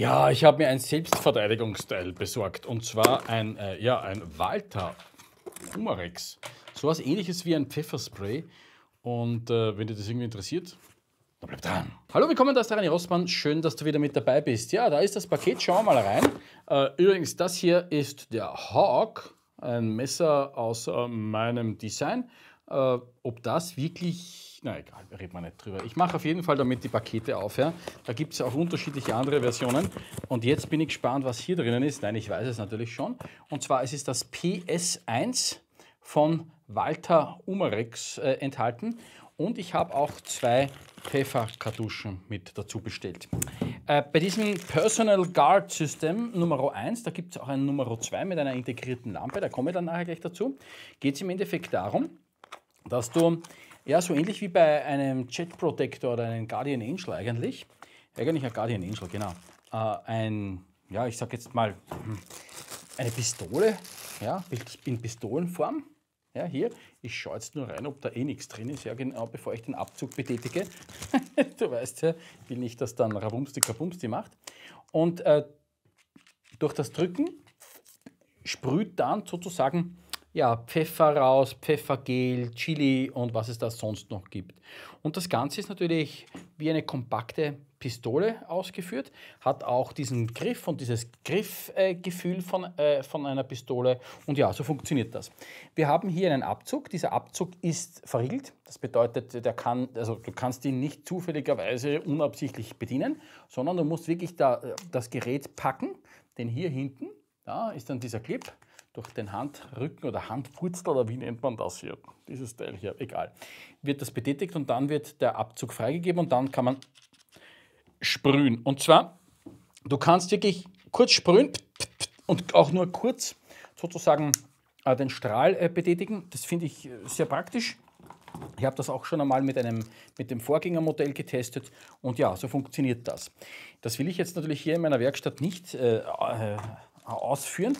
Ja, ich habe mir ein Selbstverteidigungsteil besorgt. Und zwar ein, äh, ja, ein Walter Humarex. So was ähnliches wie ein Pfefferspray. Und äh, wenn dir das irgendwie interessiert, dann bleib dran. Hallo, willkommen, das ist der René Rossmann. Schön, dass du wieder mit dabei bist. Ja, da ist das Paket. Schauen wir mal rein. Äh, übrigens, das hier ist der Hawk. Ein Messer aus äh, meinem Design. Äh, ob das wirklich na egal, reden wir nicht drüber. Ich mache auf jeden Fall damit die Pakete auf. Ja? Da gibt es auch unterschiedliche andere Versionen. Und jetzt bin ich gespannt, was hier drinnen ist. Nein, ich weiß es natürlich schon. Und zwar es ist es das PS1 von Walter Umarex äh, enthalten. Und ich habe auch zwei Pfefferkartuschen mit dazu bestellt. Äh, bei diesem Personal Guard System Nummer 1, da gibt es auch ein Nummer 2 mit einer integrierten Lampe, da komme ich dann nachher gleich dazu, geht es im Endeffekt darum, dass du ja, so ähnlich wie bei einem Jet Protector oder einem Guardian Angel eigentlich. Eigentlich ein Guardian Angel, genau. Äh, ein, ja, ich sag jetzt mal, hm, eine Pistole, ja, in Pistolenform. Ja, hier, ich schaue jetzt nur rein, ob da eh nichts drin ist, ja, genau, bevor ich den Abzug betätige. du weißt ja, ich will nicht, dass dann Rabumsti Kabumsti macht. Und äh, durch das Drücken sprüht dann sozusagen ja, Pfeffer raus, Pfeffergel, Chili und was es da sonst noch gibt. Und das Ganze ist natürlich wie eine kompakte Pistole ausgeführt, hat auch diesen Griff und dieses Griffgefühl äh, von, äh, von einer Pistole. Und ja, so funktioniert das. Wir haben hier einen Abzug. Dieser Abzug ist verriegelt. Das bedeutet, der kann, also du kannst ihn nicht zufälligerweise unabsichtlich bedienen, sondern du musst wirklich da, äh, das Gerät packen, denn hier hinten, da ist dann dieser Clip durch den Handrücken oder Handpurzel oder wie nennt man das hier? Dieses Teil hier, egal. Wird das betätigt und dann wird der Abzug freigegeben und dann kann man sprühen. Und zwar, du kannst wirklich kurz sprühen und auch nur kurz sozusagen äh, den Strahl äh, betätigen. Das finde ich äh, sehr praktisch. Ich habe das auch schon einmal mit, einem, mit dem Vorgängermodell getestet und ja, so funktioniert das. Das will ich jetzt natürlich hier in meiner Werkstatt nicht äh, äh, ausführen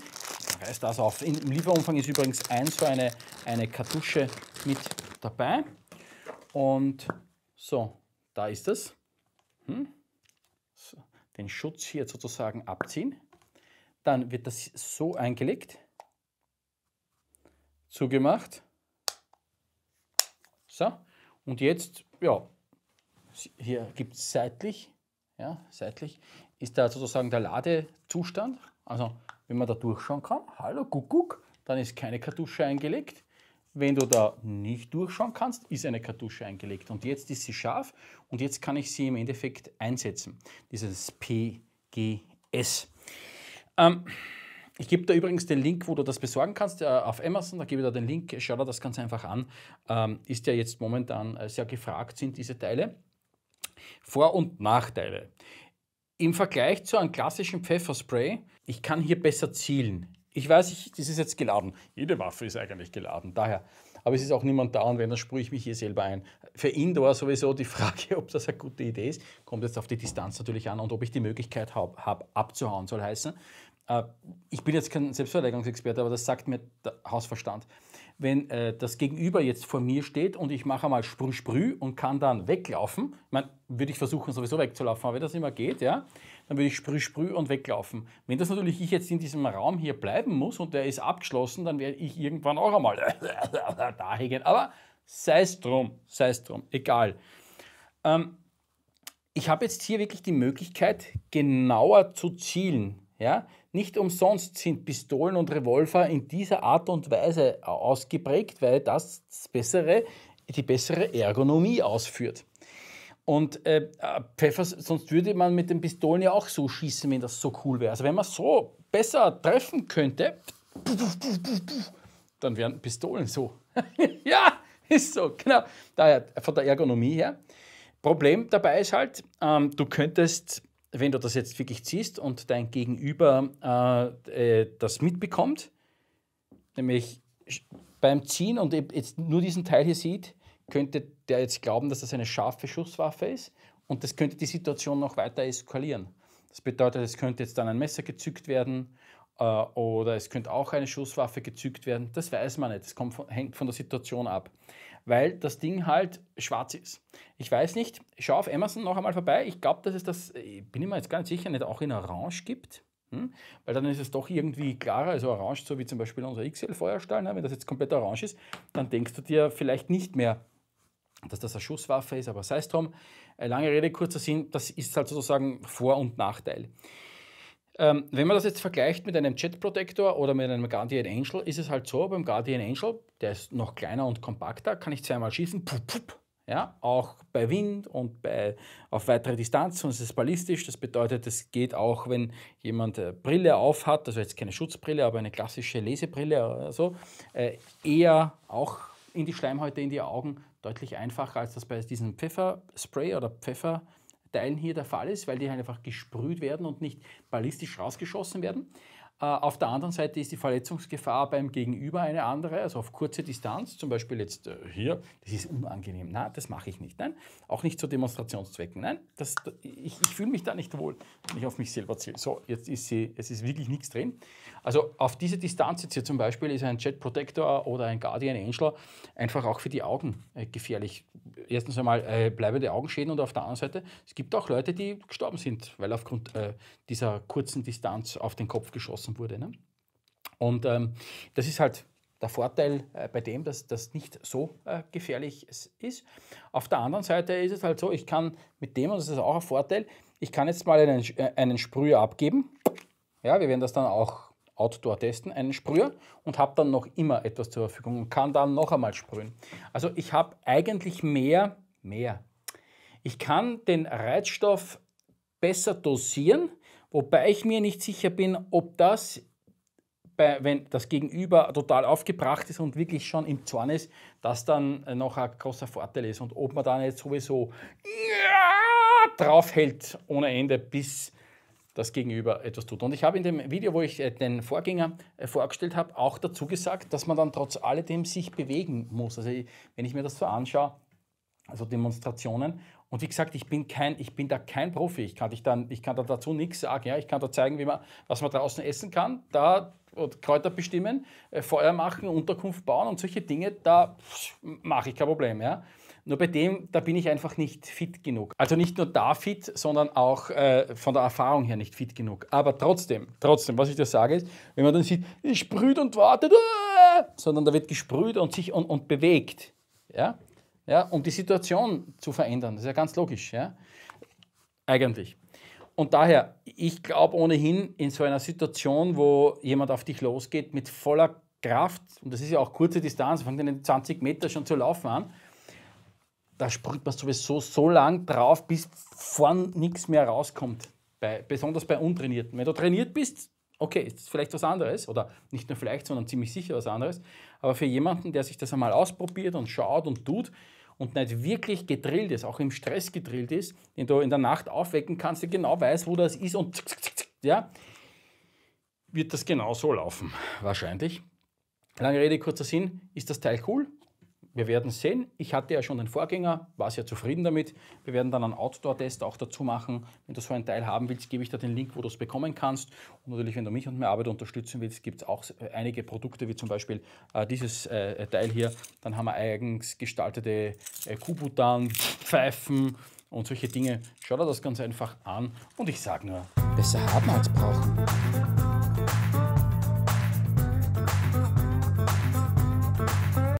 reißt das auf. Im Lieferumfang ist übrigens ein so eine, eine Kartusche mit dabei. Und so, da ist es. Hm. So, den Schutz hier sozusagen abziehen. Dann wird das so eingelegt, zugemacht. So, und jetzt, ja, hier gibt es seitlich, ja, seitlich ist da sozusagen der Ladezustand. Also wenn man da durchschauen kann, hallo Kuckuck, dann ist keine Kartusche eingelegt. Wenn du da nicht durchschauen kannst, ist eine Kartusche eingelegt. Und jetzt ist sie scharf und jetzt kann ich sie im Endeffekt einsetzen. Dieses PGS. Ähm, ich gebe da übrigens den Link, wo du das besorgen kannst, äh, auf Amazon. Da gebe ich da den Link. Schau dir das ganz einfach an. Ähm, ist ja jetzt momentan äh, sehr gefragt, sind diese Teile. Vor- und Nachteile. Im Vergleich zu einem klassischen Pfefferspray ich kann hier besser zielen. Ich weiß, ich, das ist jetzt geladen. Jede Waffe ist eigentlich geladen, daher. Aber es ist auch niemand da und wenn, dann sprühe ich mich hier selber ein. Für Indoor sowieso die Frage, ob das eine gute Idee ist, kommt jetzt auf die Distanz natürlich an und ob ich die Möglichkeit habe, hab, abzuhauen, soll heißen. Äh, ich bin jetzt kein Selbstverteidigungsexperte, aber das sagt mir der Hausverstand. Wenn äh, das Gegenüber jetzt vor mir steht und ich mache einmal Sprüh, Sprüh und kann dann weglaufen, würde ich versuchen, sowieso wegzulaufen, aber wenn das nicht mehr geht, ja, dann würde ich sprüh, sprüh und weglaufen. Wenn das natürlich ich jetzt in diesem Raum hier bleiben muss und der ist abgeschlossen, dann werde ich irgendwann auch einmal da hängen. Aber sei es drum, sei es drum, egal. Ähm, ich habe jetzt hier wirklich die Möglichkeit, genauer zu zielen. Ja? Nicht umsonst sind Pistolen und Revolver in dieser Art und Weise ausgeprägt, weil das, das bessere, die bessere Ergonomie ausführt. Und äh, äh, Pfeffers, sonst würde man mit den Pistolen ja auch so schießen, wenn das so cool wäre. Also wenn man so besser treffen könnte, dann wären Pistolen so. ja, ist so, genau. Daher, von der Ergonomie her. Problem dabei ist halt, ähm, du könntest, wenn du das jetzt wirklich ziehst und dein Gegenüber äh, äh, das mitbekommt, nämlich beim Ziehen und jetzt nur diesen Teil hier sieht, könnte der jetzt glauben, dass das eine scharfe Schusswaffe ist und das könnte die Situation noch weiter eskalieren. Das bedeutet, es könnte jetzt dann ein Messer gezückt werden äh, oder es könnte auch eine Schusswaffe gezückt werden. Das weiß man nicht. Das kommt von, hängt von der Situation ab. Weil das Ding halt schwarz ist. Ich weiß nicht, schau auf Amazon noch einmal vorbei. Ich glaube, dass es das, ich bin mir jetzt gar nicht sicher, nicht auch in Orange gibt. Hm? Weil dann ist es doch irgendwie klarer, also orange, so wie zum Beispiel unser XL-Feuerstahl, ne? wenn das jetzt komplett orange ist, dann denkst du dir vielleicht nicht mehr, dass das eine Schusswaffe ist, aber sei es drum. Äh, lange Rede, kurzer Sinn, das ist halt sozusagen Vor- und Nachteil. Ähm, wenn man das jetzt vergleicht mit einem Jet Protector oder mit einem Guardian Angel, ist es halt so, beim Guardian Angel, der ist noch kleiner und kompakter, kann ich zweimal schießen, pup, pup, ja, auch bei Wind und bei, auf weitere Distanz und es ist ballistisch. Das bedeutet, es geht auch, wenn jemand äh, Brille auf hat, also jetzt keine Schutzbrille, aber eine klassische Lesebrille oder so, äh, eher auch in die Schleimhäute, in die Augen deutlich einfacher, als das bei diesen Pfefferspray oder Pfefferteilen hier der Fall ist, weil die halt einfach gesprüht werden und nicht ballistisch rausgeschossen werden. Äh, auf der anderen Seite ist die Verletzungsgefahr beim Gegenüber eine andere, also auf kurze Distanz, zum Beispiel jetzt äh, hier, das ist unangenehm. Nein, das mache ich nicht. Nein, auch nicht zu Demonstrationszwecken. Nein, das, ich, ich fühle mich da nicht wohl, wenn ich auf mich selber zähle. So, jetzt ist sie, es ist wirklich nichts drin. Also auf diese Distanz jetzt hier zum Beispiel ist ein Jet Protector oder ein Guardian Angel einfach auch für die Augen äh, gefährlich. Erstens einmal äh, bleibende Augenschäden und auf der anderen Seite, es gibt auch Leute, die gestorben sind, weil aufgrund äh, dieser kurzen Distanz auf den Kopf geschossen abgeschlossen wurde. Ne? Und ähm, das ist halt der Vorteil äh, bei dem, dass das nicht so äh, gefährlich ist. Auf der anderen Seite ist es halt so, ich kann mit dem, und das ist auch ein Vorteil, ich kann jetzt mal einen, äh, einen Sprüher abgeben. Ja, wir werden das dann auch outdoor testen, einen Sprüher und habe dann noch immer etwas zur Verfügung und kann dann noch einmal sprühen. Also ich habe eigentlich mehr, mehr. Ich kann den Reizstoff besser dosieren Wobei ich mir nicht sicher bin, ob das, bei, wenn das Gegenüber total aufgebracht ist und wirklich schon im Zorn ist, das dann äh, noch ein großer Vorteil ist. Und ob man dann jetzt sowieso ja, draufhält ohne Ende, bis das Gegenüber etwas tut. Und ich habe in dem Video, wo ich äh, den Vorgänger äh, vorgestellt habe, auch dazu gesagt, dass man dann trotz alledem sich bewegen muss. Also wenn ich mir das so anschaue, also Demonstrationen und wie gesagt, ich bin, kein, ich bin da kein Profi. Ich kann, dich dann, ich kann da dazu nichts sagen. Ja? Ich kann da zeigen, wie man, was man draußen essen kann, da Kräuter bestimmen, äh, Feuer machen, Unterkunft bauen und solche Dinge. Da mache ich kein Problem. Ja? Nur bei dem, da bin ich einfach nicht fit genug. Also nicht nur da fit, sondern auch äh, von der Erfahrung her nicht fit genug. Aber trotzdem, trotzdem, was ich dir sage ist, wenn man dann sieht, sprüht und wartet, äh, sondern da wird gesprüht und sich und, und bewegt. Ja? ja, um die Situation zu verändern. Das ist ja ganz logisch, ja? eigentlich. Und daher, ich glaube ohnehin, in so einer Situation, wo jemand auf dich losgeht mit voller Kraft, und das ist ja auch kurze Distanz, fangen den 20 Meter schon zu laufen an, da sprüht man sowieso so lang drauf, bis vorn nichts mehr rauskommt. Bei, besonders bei Untrainierten. Wenn du trainiert bist, okay, ist vielleicht was anderes oder nicht nur vielleicht, sondern ziemlich sicher was anderes. Aber für jemanden, der sich das einmal ausprobiert und schaut und tut, und nicht wirklich gedrillt ist, auch im Stress gedrillt ist, den du in der Nacht aufwecken kannst, der genau weiß, wo das ist und zick, zick, zick, ja, wird das genau so laufen, wahrscheinlich. Lange Rede, kurzer Sinn, ist das Teil cool? wir werden sehen. Ich hatte ja schon den Vorgänger, war sehr zufrieden damit. Wir werden dann einen Outdoor-Test auch dazu machen. Wenn du so einen Teil haben willst, gebe ich dir den Link, wo du es bekommen kannst. Und natürlich, wenn du mich und meine Arbeit unterstützen willst, gibt es auch äh, einige Produkte, wie zum Beispiel äh, dieses äh, äh, Teil hier. Dann haben wir eigens gestaltete äh, Kubutan, Pfeifen und solche Dinge. Schau dir das ganz einfach an und ich sage nur, besser haben als brauchen.